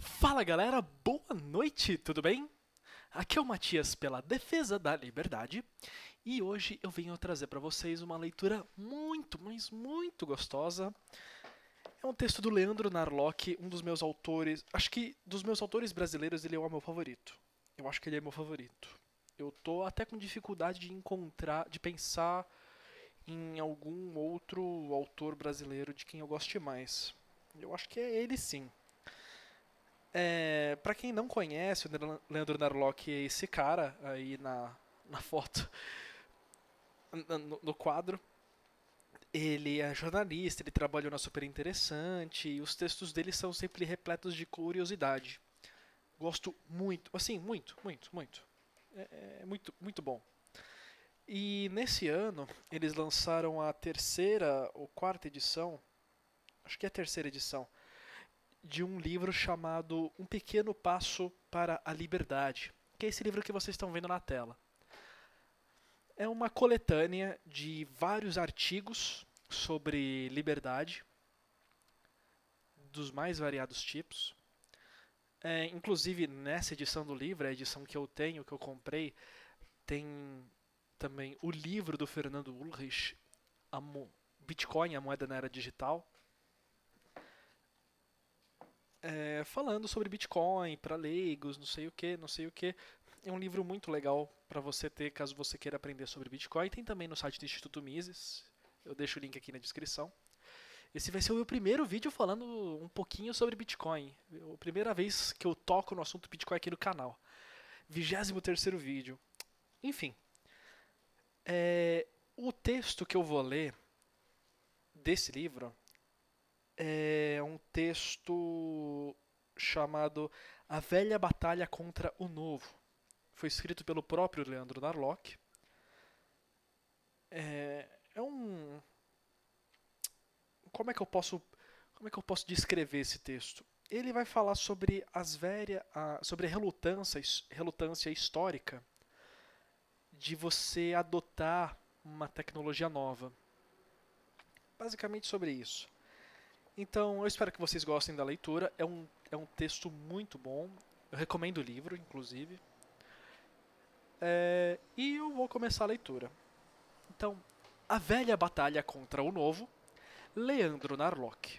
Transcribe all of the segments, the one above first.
Fala galera, boa noite, tudo bem? Aqui é o Matias pela Defesa da Liberdade e hoje eu venho trazer para vocês uma leitura muito, mas muito gostosa. É um texto do Leandro Narlock, um dos meus autores. Acho que dos meus autores brasileiros ele é o meu favorito. Eu acho que ele é meu favorito. Eu tô até com dificuldade de encontrar, de pensar em algum outro autor brasileiro de quem eu goste mais. Eu acho que é ele sim. É, para quem não conhece, o Leandro Narlock é esse cara aí na, na foto, no, no quadro. Ele é jornalista, ele trabalhou na Super Interessante, e os textos dele são sempre repletos de curiosidade. Gosto muito, assim, muito, muito, muito. É, é muito, muito bom. E nesse ano, eles lançaram a terceira ou quarta edição, acho que é a terceira edição, de um livro chamado Um Pequeno Passo para a Liberdade, que é esse livro que vocês estão vendo na tela. É uma coletânea de vários artigos sobre liberdade, dos mais variados tipos. É, inclusive, nessa edição do livro, a edição que eu tenho, que eu comprei, tem também o livro do Fernando Ulrich, Bitcoin, a moeda na era digital, é, falando sobre Bitcoin para leigos, não sei o que, não sei o que. É um livro muito legal para você ter caso você queira aprender sobre Bitcoin. Tem também no site do Instituto Mises. Eu deixo o link aqui na descrição. Esse vai ser o meu primeiro vídeo falando um pouquinho sobre Bitcoin. É a primeira vez que eu toco no assunto Bitcoin aqui no canal. 23 terceiro vídeo. Enfim, é, o texto que eu vou ler desse livro é um texto chamado A Velha Batalha contra o Novo. Foi escrito pelo próprio Leandro Narlock. É, é um. Como é que eu posso. Como é que eu posso descrever esse texto? Ele vai falar sobre as velhas a, sobre a relutância, relutância histórica de você adotar uma tecnologia nova. Basicamente sobre isso. Então, eu espero que vocês gostem da leitura. É um, é um texto muito bom. Eu recomendo o livro, inclusive. É, e eu vou começar a leitura. Então, A Velha Batalha contra o Novo, Leandro Narlock.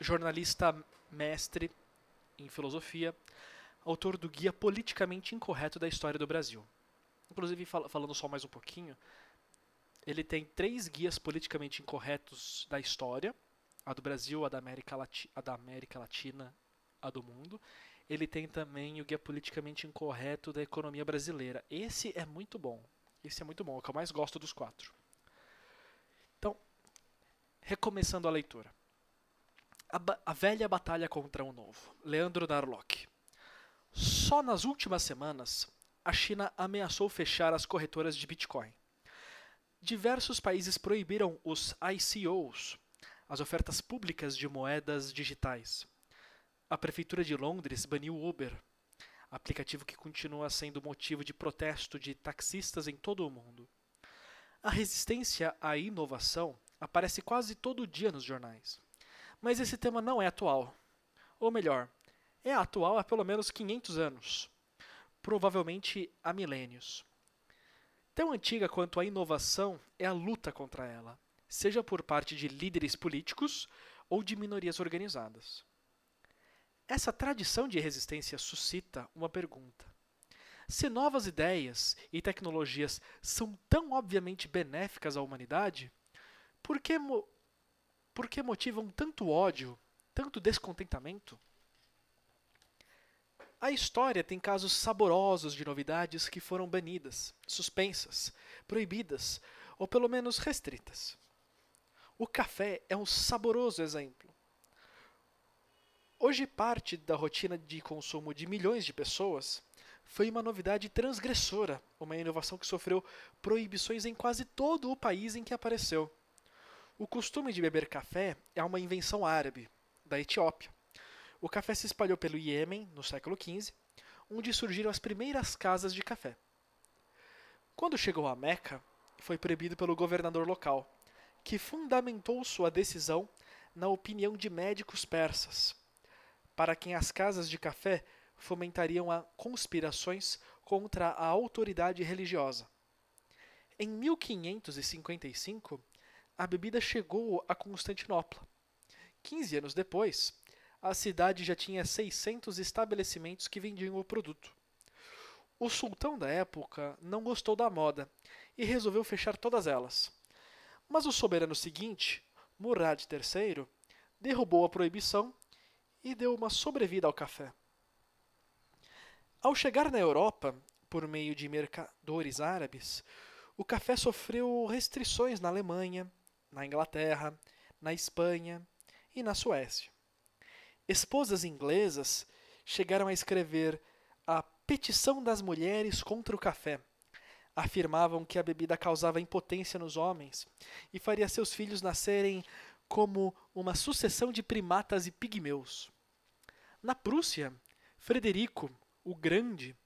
Jornalista mestre em filosofia, autor do Guia Politicamente Incorreto da História do Brasil. Inclusive, fal falando só mais um pouquinho, ele tem três guias politicamente incorretos da história a do Brasil, a da América, Lati a da América Latina, a do mundo. Ele tem também o Guia Politicamente Incorreto da Economia Brasileira. Esse é muito bom. Esse é muito bom, é o que eu mais gosto dos quatro. Então, recomeçando a leitura. A, a velha batalha contra o novo. Leandro Narlock. Só nas últimas semanas, a China ameaçou fechar as corretoras de Bitcoin. Diversos países proibiram os ICOs, as ofertas públicas de moedas digitais. A Prefeitura de Londres baniu o Uber, aplicativo que continua sendo motivo de protesto de taxistas em todo o mundo. A resistência à inovação aparece quase todo dia nos jornais. Mas esse tema não é atual. Ou melhor, é atual há pelo menos 500 anos provavelmente há milênios. Tão antiga quanto a inovação é a luta contra ela seja por parte de líderes políticos ou de minorias organizadas. Essa tradição de resistência suscita uma pergunta: se novas ideias e tecnologias são tão obviamente benéficas à humanidade, por que, por que motivam tanto ódio, tanto descontentamento? A história tem casos saborosos de novidades que foram banidas, suspensas, proibidas ou pelo menos restritas. O café é um saboroso exemplo. Hoje, parte da rotina de consumo de milhões de pessoas foi uma novidade transgressora, uma inovação que sofreu proibições em quase todo o país em que apareceu. O costume de beber café é uma invenção árabe, da Etiópia. O café se espalhou pelo Iêmen no século XV, onde surgiram as primeiras casas de café. Quando chegou a Meca, foi proibido pelo governador local, que fundamentou sua decisão na opinião de médicos persas, para quem as casas de café fomentariam conspirações contra a autoridade religiosa. Em 1555, a bebida chegou a Constantinopla. Quinze anos depois, a cidade já tinha 600 estabelecimentos que vendiam o produto. O sultão da época não gostou da moda e resolveu fechar todas elas. Mas o soberano seguinte, Murad III, derrubou a proibição e deu uma sobrevida ao café. Ao chegar na Europa, por meio de mercadores árabes, o café sofreu restrições na Alemanha, na Inglaterra, na Espanha e na Suécia. Esposas inglesas chegaram a escrever a Petição das Mulheres contra o Café, afirmavam que a bebida causava impotência nos homens e faria seus filhos nascerem como uma sucessão de primatas e pigmeus. Na Prússia, Frederico o Grande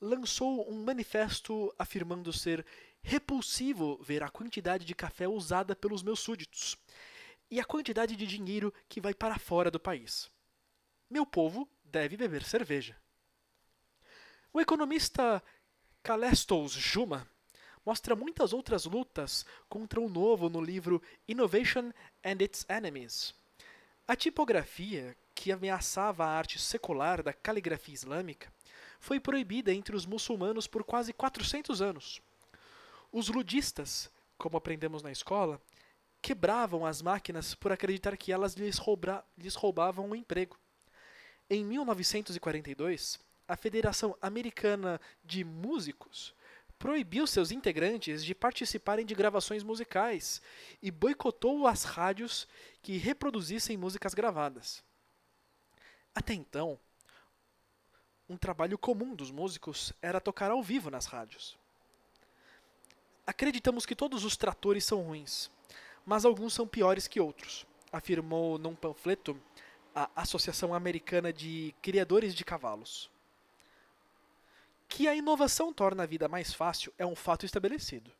lançou um manifesto afirmando ser repulsivo ver a quantidade de café usada pelos meus súditos e a quantidade de dinheiro que vai para fora do país. Meu povo deve beber cerveja. O economista Calestos Juma mostra muitas outras lutas contra o novo no livro Innovation and Its Enemies. A tipografia, que ameaçava a arte secular da caligrafia islâmica, foi proibida entre os muçulmanos por quase 400 anos. Os ludistas, como aprendemos na escola, quebravam as máquinas por acreditar que elas lhes, lhes roubavam o emprego. Em 1942, a Federação Americana de Músicos proibiu seus integrantes de participarem de gravações musicais e boicotou as rádios que reproduzissem músicas gravadas. Até então, um trabalho comum dos músicos era tocar ao vivo nas rádios. Acreditamos que todos os tratores são ruins, mas alguns são piores que outros, afirmou num panfleto a Associação Americana de Criadores de Cavalos. Que a inovação torna a vida mais fácil é um fato estabelecido.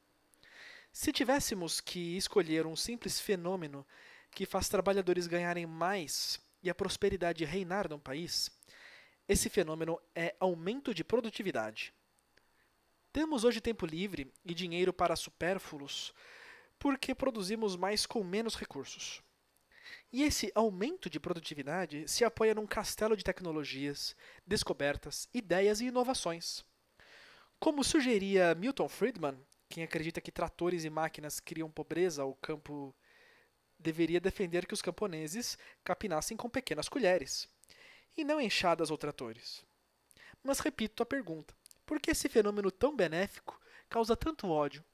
Se tivéssemos que escolher um simples fenômeno que faz trabalhadores ganharem mais e a prosperidade reinar num país, esse fenômeno é aumento de produtividade. Temos hoje tempo livre e dinheiro para supérfluos porque produzimos mais com menos recursos. E esse aumento de produtividade se apoia num castelo de tecnologias, descobertas, ideias e inovações. Como sugeria Milton Friedman, quem acredita que tratores e máquinas criam pobreza ao campo deveria defender que os camponeses capinassem com pequenas colheres, e não enxadas ou tratores. Mas repito a pergunta: por que esse fenômeno tão benéfico causa tanto ódio?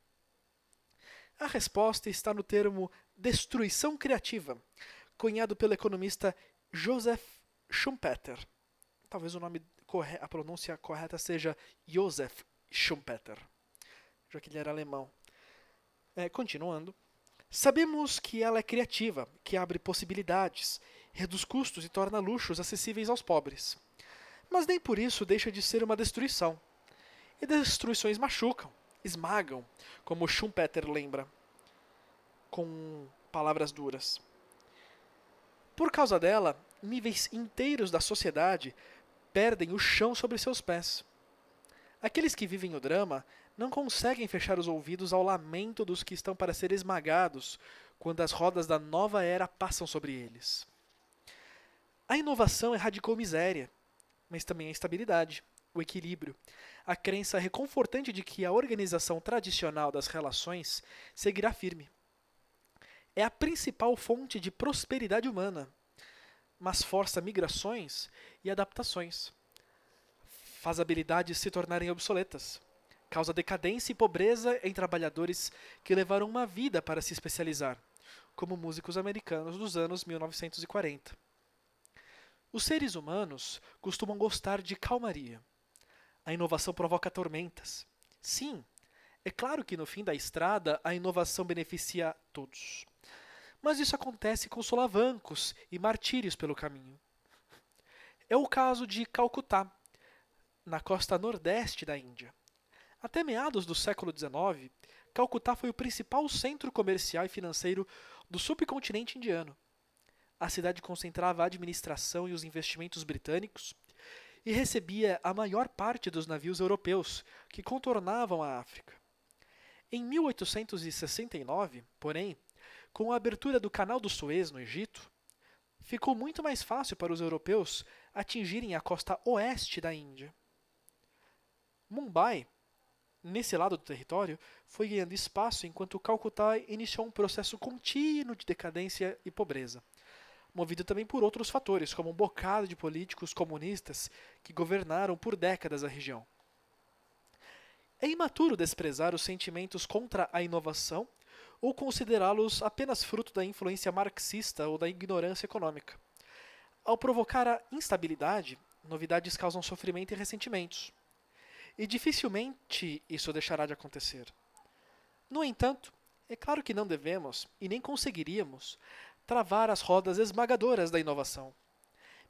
A resposta está no termo Destruição Criativa, cunhado pelo economista Joseph Schumpeter. Talvez o nome a pronúncia correta seja Joseph Schumpeter, já que ele era alemão. É, continuando, sabemos que ela é criativa, que abre possibilidades, reduz custos e torna luxos acessíveis aos pobres. Mas nem por isso deixa de ser uma destruição. E destruições machucam, esmagam, como Schumpeter lembra com palavras duras. Por causa dela, níveis inteiros da sociedade perdem o chão sobre seus pés. Aqueles que vivem o drama não conseguem fechar os ouvidos ao lamento dos que estão para ser esmagados quando as rodas da nova era passam sobre eles. A inovação erradicou miséria, mas também a estabilidade, o equilíbrio, a crença reconfortante de que a organização tradicional das relações seguirá firme é a principal fonte de prosperidade humana, mas força migrações e adaptações. Faz habilidades se tornarem obsoletas, causa decadência e pobreza em trabalhadores que levaram uma vida para se especializar, como músicos americanos dos anos 1940. Os seres humanos costumam gostar de calmaria. A inovação provoca tormentas. Sim, é claro que no fim da estrada a inovação beneficia todos. Mas isso acontece com solavancos e martírios pelo caminho. É o caso de Calcutá, na costa nordeste da Índia. Até meados do século XIX, Calcutá foi o principal centro comercial e financeiro do subcontinente indiano. A cidade concentrava a administração e os investimentos britânicos e recebia a maior parte dos navios europeus que contornavam a África. Em 1869, porém, com a abertura do Canal do Suez no Egito, ficou muito mais fácil para os europeus atingirem a costa oeste da Índia. Mumbai, nesse lado do território, foi ganhando espaço enquanto Calcutá iniciou um processo contínuo de decadência e pobreza, movido também por outros fatores, como um bocado de políticos comunistas que governaram por décadas a região. É imaturo desprezar os sentimentos contra a inovação ou considerá-los apenas fruto da influência marxista ou da ignorância econômica. Ao provocar a instabilidade, novidades causam sofrimento e ressentimentos. E dificilmente isso deixará de acontecer. No entanto, é claro que não devemos, e nem conseguiríamos, travar as rodas esmagadoras da inovação.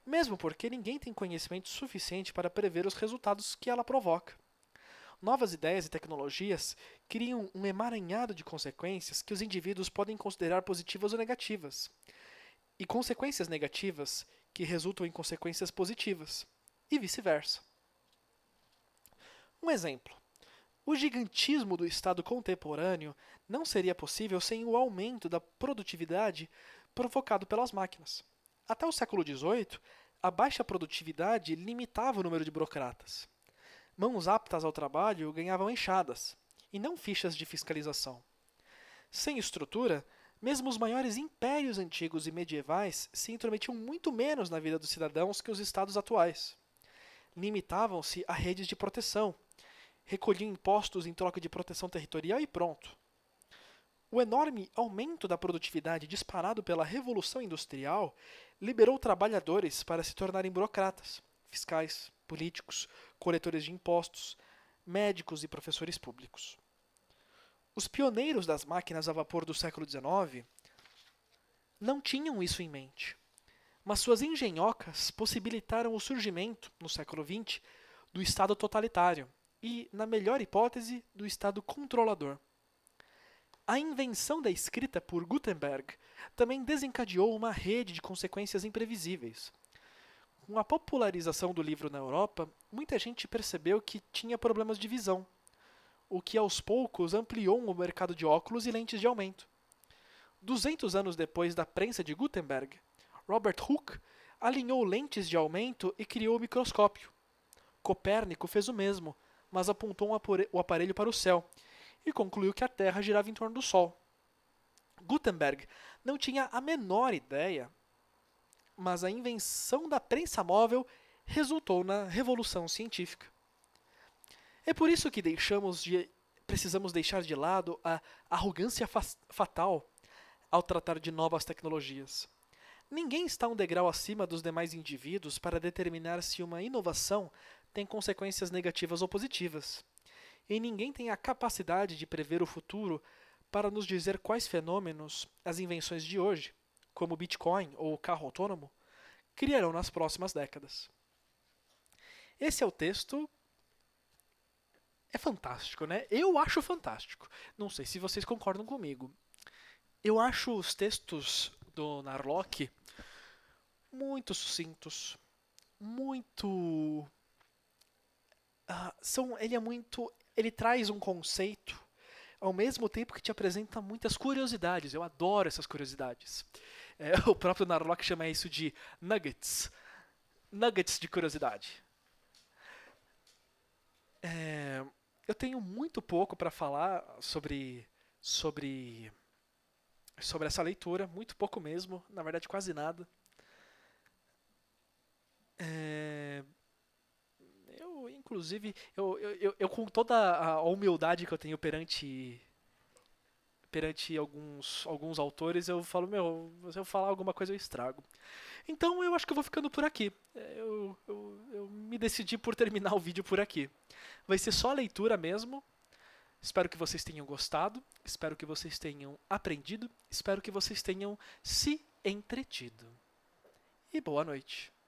Mesmo porque ninguém tem conhecimento suficiente para prever os resultados que ela provoca. Novas ideias e tecnologias criam um emaranhado de consequências que os indivíduos podem considerar positivas ou negativas, e consequências negativas que resultam em consequências positivas, e vice-versa. Um exemplo. O gigantismo do Estado contemporâneo não seria possível sem o aumento da produtividade provocado pelas máquinas. Até o século XVIII, a baixa produtividade limitava o número de burocratas mãos aptas ao trabalho ganhavam enxadas, e não fichas de fiscalização. Sem estrutura, mesmo os maiores impérios antigos e medievais se intrometiam muito menos na vida dos cidadãos que os estados atuais. Limitavam-se a redes de proteção, recolhiam impostos em troca de proteção territorial e pronto. O enorme aumento da produtividade disparado pela Revolução Industrial liberou trabalhadores para se tornarem burocratas, fiscais, políticos, coletores de impostos, médicos e professores públicos. Os pioneiros das máquinas a vapor do século XIX não tinham isso em mente, mas suas engenhocas possibilitaram o surgimento, no século XX, do Estado totalitário e, na melhor hipótese, do Estado controlador. A invenção da escrita por Gutenberg também desencadeou uma rede de consequências imprevisíveis com a popularização do livro na Europa, muita gente percebeu que tinha problemas de visão, o que aos poucos ampliou o mercado de óculos e lentes de aumento. 200 anos depois da prensa de Gutenberg, Robert Hooke alinhou lentes de aumento e criou o microscópio. Copérnico fez o mesmo, mas apontou o aparelho para o céu e concluiu que a Terra girava em torno do Sol. Gutenberg não tinha a menor ideia mas a invenção da prensa móvel resultou na revolução científica. É por isso que deixamos de, precisamos deixar de lado a arrogância fa fatal ao tratar de novas tecnologias. Ninguém está um degrau acima dos demais indivíduos para determinar se uma inovação tem consequências negativas ou positivas. E ninguém tem a capacidade de prever o futuro para nos dizer quais fenômenos as invenções de hoje como o Bitcoin ou o carro autônomo, criarão nas próximas décadas. Esse é o texto. É fantástico, né? Eu acho fantástico. Não sei se vocês concordam comigo. Eu acho os textos do Narlock muito sucintos, muito. Ah, são, ele é muito. Ele traz um conceito ao mesmo tempo que te apresenta muitas curiosidades. Eu adoro essas curiosidades. É, o próprio Narlock chama isso de nuggets nuggets de curiosidade. É, eu tenho muito pouco para falar sobre sobre sobre essa leitura, muito pouco mesmo, na verdade quase nada. É, Inclusive, eu, eu, eu, com toda a humildade que eu tenho perante perante alguns, alguns autores, eu falo, meu, se eu falar alguma coisa eu estrago. Então eu acho que eu vou ficando por aqui. É, eu, eu, eu me decidi por terminar o vídeo por aqui. Vai ser só a leitura mesmo. Espero que vocês tenham gostado, espero que vocês tenham aprendido, espero que vocês tenham se entretido. E boa noite.